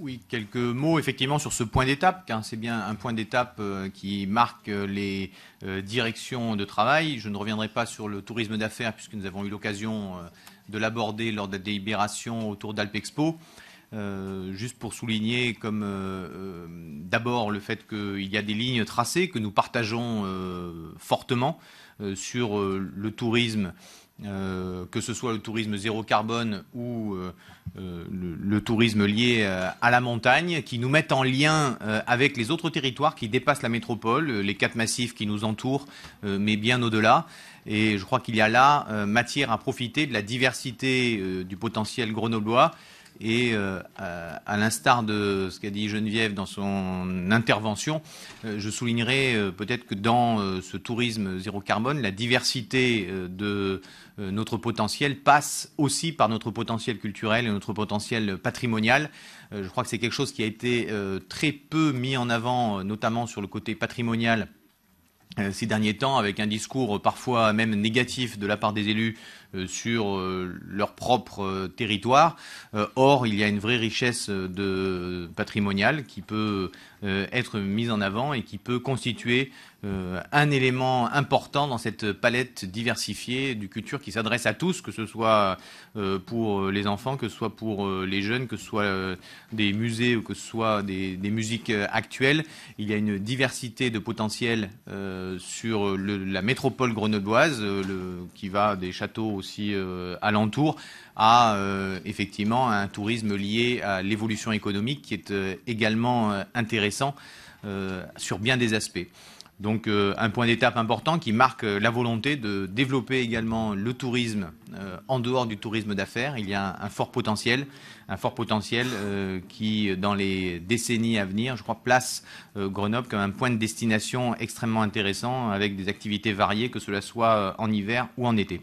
Oui, quelques mots effectivement sur ce point d'étape, car c'est bien un point d'étape euh, qui marque euh, les euh, directions de travail. Je ne reviendrai pas sur le tourisme d'affaires, puisque nous avons eu l'occasion de l'aborder lors de la délibération autour d'Alpexpo. juste pour souligner comme d'abord le fait qu'il y a des lignes tracées que nous partageons fortement sur le tourisme euh, que ce soit le tourisme zéro carbone ou euh, euh, le, le, tourisme lié à la montagne, qui nous mettent en lien avec les autres territoires qui dépassent la métropole, les quatre massifs qui nous entourent, mais bien au-delà. Et je crois qu'il y a là matière à profiter de la diversité du potentiel grenoblois et euh, à, l'instar de ce qu'a dit Geneviève dans son intervention, euh, je soulignerai euh, peut-être que dans ce tourisme zéro carbone, la diversité de notre potentiel passe aussi par notre potentiel culturel et notre potentiel patrimonial. je crois que c'est quelque chose qui a été très peu mis en avant, notamment sur le côté patrimonial euh, ces derniers temps avec un discours parfois même négatif de la part des élus euh, sur euh, leur propre territoire. Or, il y a une vraie richesse de, patrimoniale qui peut être mise en avant et qui peut constituer un élément important dans cette palette diversifiée du culture qui s'adresse à tous, que ce soit pour les enfants, que ce soit pour les jeunes, que ce soit des musées ou que ce soit des, des musiques actuelles. Il y a une diversité de potentiels euh, sur la métropole grenobloise, euh, qui va des châteaux aussi euh, alentour, à effectivement un tourisme lié à l'évolution économique qui est également intéressant sur bien des aspects. Donc euh, un point d'étape important qui marque euh, la volonté de développer également le tourisme euh, en dehors du tourisme d'affaires. Il y a un, un, fort potentiel, un fort potentiel qui, dans les décennies à venir, je crois, place Grenoble comme un point de destination extrêmement intéressant avec des activités variées, que cela soit en hiver ou en été.